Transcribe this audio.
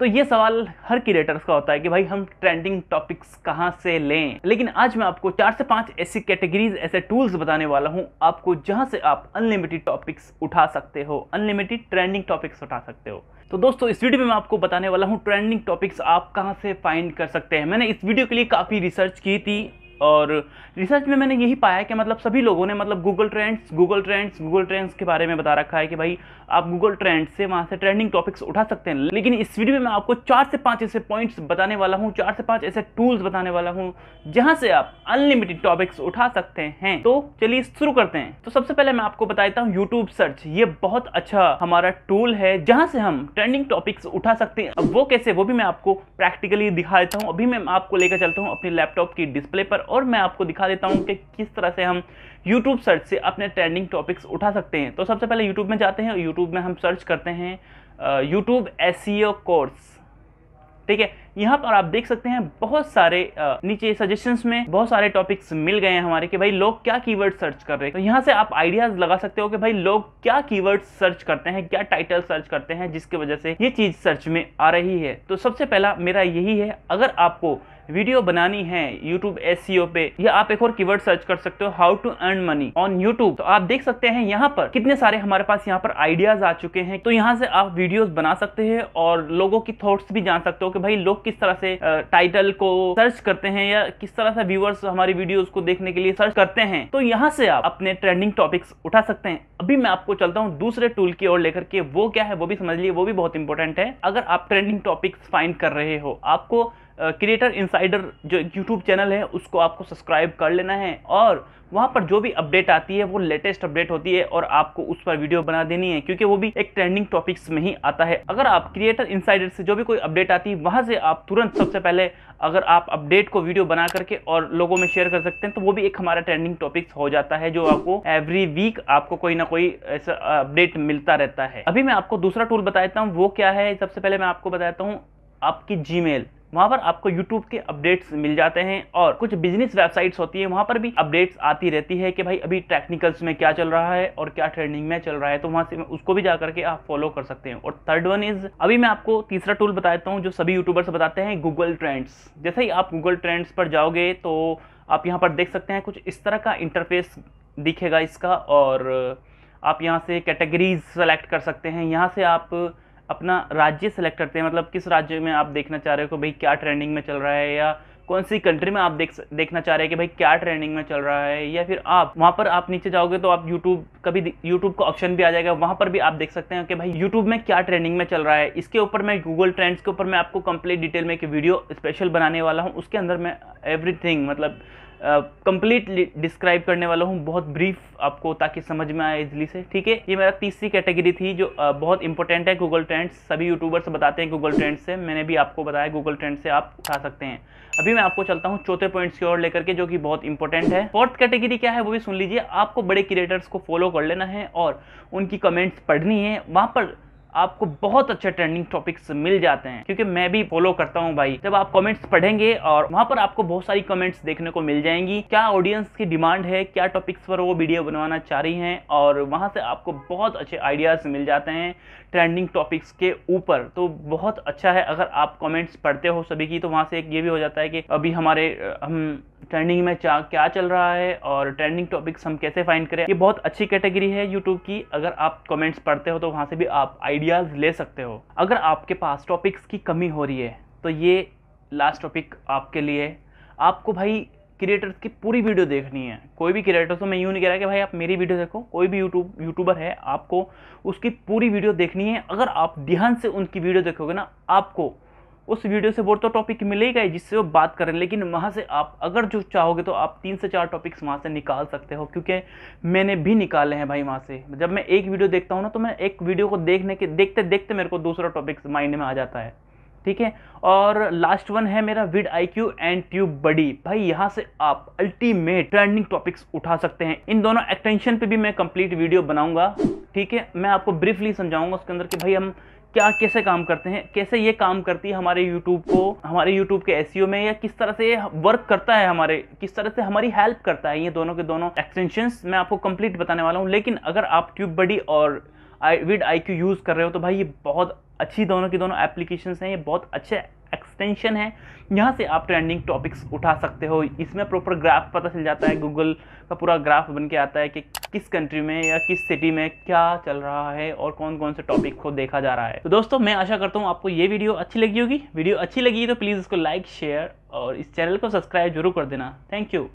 तो ये सवाल हर क्रिएटर्स का होता है कि भाई हम ट्रेंडिंग टॉपिक्स कहाँ से लें लेकिन आज मैं आपको चार से पांच ऐसी कैटेगरीज ऐसे टूल्स बताने वाला हूँ आपको जहाँ से आप अनलिमिटेड टॉपिक्स उठा सकते हो अनलिमिटेड ट्रेंडिंग टॉपिक्स उठा सकते हो तो दोस्तों इस वीडियो में मैं आपको बताने वाला हूँ ट्रेंडिंग टॉपिक्स आप कहाँ से फाइंड कर सकते हैं मैंने इस वीडियो के लिए काफ़ी रिसर्च की थी और रिसर्च में मैंने यही पाया कि मतलब सभी लोगों ने मतलब Google trends Google trends Google trends के बारे में बता रखा है कि भाई आप गूगल ट्रेंड्स से वहाँ से ट्रेंडिंग टॉपिक्स उठा सकते हैं लेकिन इस वीडियो में मैं आपको चार से पाँच ऐसे पॉइंट्स बताने वाला हूँ चार से पाँच ऐसे टूल्स बताने वाला हूँ जहाँ से आप अनलिमिटेड टॉपिक्स उठा सकते हैं तो चलिए शुरू करते हैं तो सबसे पहले मैं आपको बता देता हूँ यूट्यूब सर्च ये बहुत अच्छा हमारा टूल है जहाँ से हम ट्रेंडिंग टॉपिक्स उठा सकते हैं अब वो कैसे वो भी मैं आपको प्रैक्टिकली दिखा देता हूँ अभी मैं आपको लेकर चलता हूँ अपने लैपटॉप की डिस्प्ले पर और मैं आपको दिखा देता हूँ कि किस तरह से हम यूट्यूब सर्च से अपने ट्रेंडिंग टॉपिक्स उठा सकते हैं तो सबसे पहले यूट्यूब में जाते हैं यूट्यूब में हम सर्च करते हैं यूट्यूब एस कोर्स ठीक है यहाँ पर आप देख सकते हैं बहुत सारे नीचे सजेशंस में बहुत सारे टॉपिक्स मिल गए हैं हमारे कि भाई लोग क्या कीवर्ड सर्च कर रहे हैं तो यहाँ से आप आइडियाज लगा सकते हो कि भाई लोग क्या कीवर्ड सर्च करते हैं क्या टाइटल सर्च करते हैं जिसकी वजह से ये चीज सर्च में आ रही है तो सबसे पहला मेरा यही है अगर आपको वीडियो बनानी है सी ओ e पे या आप एक और कीवर्ड सर्च कर सकते हो how to earn money on YouTube तो आप देख सकते हैं यहाँ पर कितने सारे हमारे पास यहाँ पर आइडियाज आ चुके हैं तो यहाँ से आप वीडियोस बना सकते हैं और लोगों की थॉट्स भी जान सकते हो कि भाई लोग किस तरह से टाइटल को सर्च करते हैं या किस तरह से व्यूअर्स हमारी वीडियोस को देखने के लिए सर्च करते हैं तो यहाँ से आप अपने ट्रेंडिंग टॉपिक्स उठा सकते हैं अभी मैं आपको चलता हूँ दूसरे टूल की ओर लेकर के वो क्या है वो भी समझ लिए वो भी बहुत इंपॉर्टेंट है अगर आप ट्रेंडिंग टॉपिक्स फाइंड कर रहे हो आपको क्रिएटर इनसाइडर जो यूट्यूब चैनल है उसको आपको सब्सक्राइब कर लेना है और वहाँ पर जो भी अपडेट आती है वो लेटेस्ट अपडेट होती है और आपको उस पर वीडियो बना देनी है क्योंकि वो भी एक ट्रेंडिंग टॉपिक्स में ही आता है अगर आप क्रिएटर इनसाइडर से जो भी कोई अपडेट आती है वहाँ से आप तुरंत सबसे पहले अगर आप अपडेट को वीडियो बना करके और लोगों में शेयर कर सकते हैं तो वो भी एक हमारा ट्रेंडिंग टॉपिक्स हो जाता है जो आपको एवरी वीक आपको कोई ना कोई ऐसा अपडेट मिलता रहता है अभी मैं आपको दूसरा टूल बताता हूँ वो क्या है सबसे पहले मैं आपको बताता हूँ आपकी जीमेल वहाँ पर आपको यूट्यूब के अपडेट्स मिल जाते हैं और कुछ बिजनेस वेबसाइट्स होती है वहाँ पर भी अपडेट्स आती रहती है कि भाई अभी टेक्निकल्स में क्या चल रहा है और क्या ट्रेंडिंग में चल रहा है तो वहाँ से उसको भी जा करके आप फॉलो कर सकते हैं और थर्ड वन इज अभी मैं आपको तीसरा टूल बताता हूँ जो सभी यूट्यूबर्स बताते हैं गूगल ट्रेंड्स जैसे ही आप गूगल ट्रेंड्स पर जाओगे तो आप यहाँ पर देख सकते हैं कुछ इस तरह का इंटरफेस दिखेगा इसका और आप यहाँ से कैटेगरीज सेलेक्ट कर सकते हैं यहाँ से आप अपना राज्य सेलेक्ट करते हैं मतलब किस राज्य में आप देखना चाह रहे हो भाई क्या ट्रेंडिंग में चल रहा है या कौन सी कंट्री में आप देख देखना चाह रहे हैं कि भाई क्या ट्रेंडिंग में चल रहा है या फिर आप वहाँ पर आप नीचे जाओगे तो आप यूट्यूब कभी यूट्यूब का ऑप्शन भी आ जाएगा वहाँ पर भी आप देख सकते हैं कि भाई यूट्यूब में क्या ट्रेंडिंग में चल रहा है इसके ऊपर मैं गूगल ट्रेंड्स के ऊपर मैं आपको कंप्लीट डिटेल में एक वीडियो स्पेशल बनाने वाला हूँ उसके अंदर मैं एवरीथिंग मतलब कंप्लीटली डिस्क्राइब करने वाला हूँ बहुत ब्रीफ आपको ताकि समझ में आए इजली से ठीक है ये मेरा तीसरी कैटेगरी थी जो uh, बहुत इंपॉर्टेंट है गूगल ट्रेंड्स सभी यूट्यूबर्स बताते हैं गूगल ट्रेंड्स से मैंने भी आपको बताया गूगल ट्रेंड से आप उठा सकते हैं अभी मैं आपको चलता हूँ चौथे पॉइंट्स की ओर लेकर के जो कि बहुत इंपॉर्टेंट है फोर्थ कैटेगरी क्या है वो भी सुन लीजिए आपको बड़े क्रिएटर्स को फॉलो कर लेना है और उनकी कमेंट्स पढ़नी है वहाँ पर आपको बहुत अच्छे ट्रेंडिंग टॉपिक्स मिल जाते हैं क्योंकि मैं भी फॉलो करता हूँ भाई जब आप कमेंट्स पढ़ेंगे और वहां पर आपको बहुत सारी कमेंट्स देखने को मिल जाएंगी क्या ऑडियंस की डिमांड है क्या टॉपिक्स पर वो वीडियो बनवाना चाह रही हैं और वहां से आपको बहुत अच्छे आइडियाज मिल जाते हैं ट्रेंडिंग टॉपिक्स के ऊपर तो बहुत अच्छा है अगर आप कमेंट्स पढ़ते हो सभी की तो वहाँ से एक ये भी हो जाता है कि अभी हमारे हम ट्रेंडिंग में क्या चल रहा है और ट्रेंडिंग टॉपिक्स हम कैसे फाइंड करें ये बहुत अच्छी कैटेगरी है यूट्यूब की अगर आप कमेंट्स पढ़ते हो तो वहाँ से भी आप आइडिया आइडियाज़ ले सकते हो अगर आपके पास टॉपिक्स की कमी हो रही है तो ये लास्ट टॉपिक आपके लिए आपको भाई क्रिएटर्स की पूरी वीडियो देखनी है कोई भी क्रिएटर तो मैं यूँ नहीं कह रहा कि भाई आप मेरी वीडियो देखो कोई भी यूट्यूब यूट्यूबर है आपको उसकी पूरी वीडियो देखनी है अगर आप ध्यान से उनकी वीडियो देखोगे ना आपको उस वीडियो से वो तो टॉपिक मिलेगा ही जिससे वो बात करें लेकिन वहाँ से आप अगर जो चाहोगे तो आप तीन से चार टॉपिक्स वहाँ से निकाल सकते हो क्योंकि मैंने भी निकाले हैं भाई वहाँ से जब मैं एक वीडियो देखता हूँ ना तो मैं एक वीडियो को देखने के देखते देखते मेरे को दूसरा टॉपिक माइंड में आ जाता है ठीक है और लास्ट वन है मेरा vidIQ and TubeBuddy भाई यहाँ से आप अल्टीमेट ट्रेंडिंग टॉपिक्स उठा सकते हैं इन दोनों एक्सटेंशन पे भी मैं कंप्लीट वीडियो बनाऊंगा ठीक है मैं आपको ब्रीफली समझाऊंगा उसके अंदर कि भाई हम क्या कैसे काम करते हैं कैसे ये काम करती है हमारे यूट्यूब को हमारे यूट्यूब के एस e में या किस तरह से ये वर्क करता है हमारे किस तरह से हमारी हेल्प करता है ये दोनों के दोनों एक्सटेंशन मैं आपको कंप्लीट बताने वाला हूँ लेकिन अगर आप ट्यूब बडी और आई विड आई यूज़ कर रहे हो तो भाई ये बहुत अच्छी दोनों की दोनों एप्लीकेशन हैं ये बहुत अच्छे एक्सटेंशन है यहाँ से आप ट्रेंडिंग टॉपिक्स उठा सकते हो इसमें प्रॉपर ग्राफ पता चल जाता है गूगल का पूरा ग्राफ बन के आता है कि किस कंट्री में या किस सिटी में क्या चल रहा है और कौन कौन से टॉपिक को देखा जा रहा है तो दोस्तों मैं आशा करता हूँ आपको ये वीडियो अच्छी लगी होगी वीडियो अच्छी लगी तो प्लीज़ इसको लाइक शेयर और इस चैनल को सब्सक्राइब जरूर कर देना थैंक यू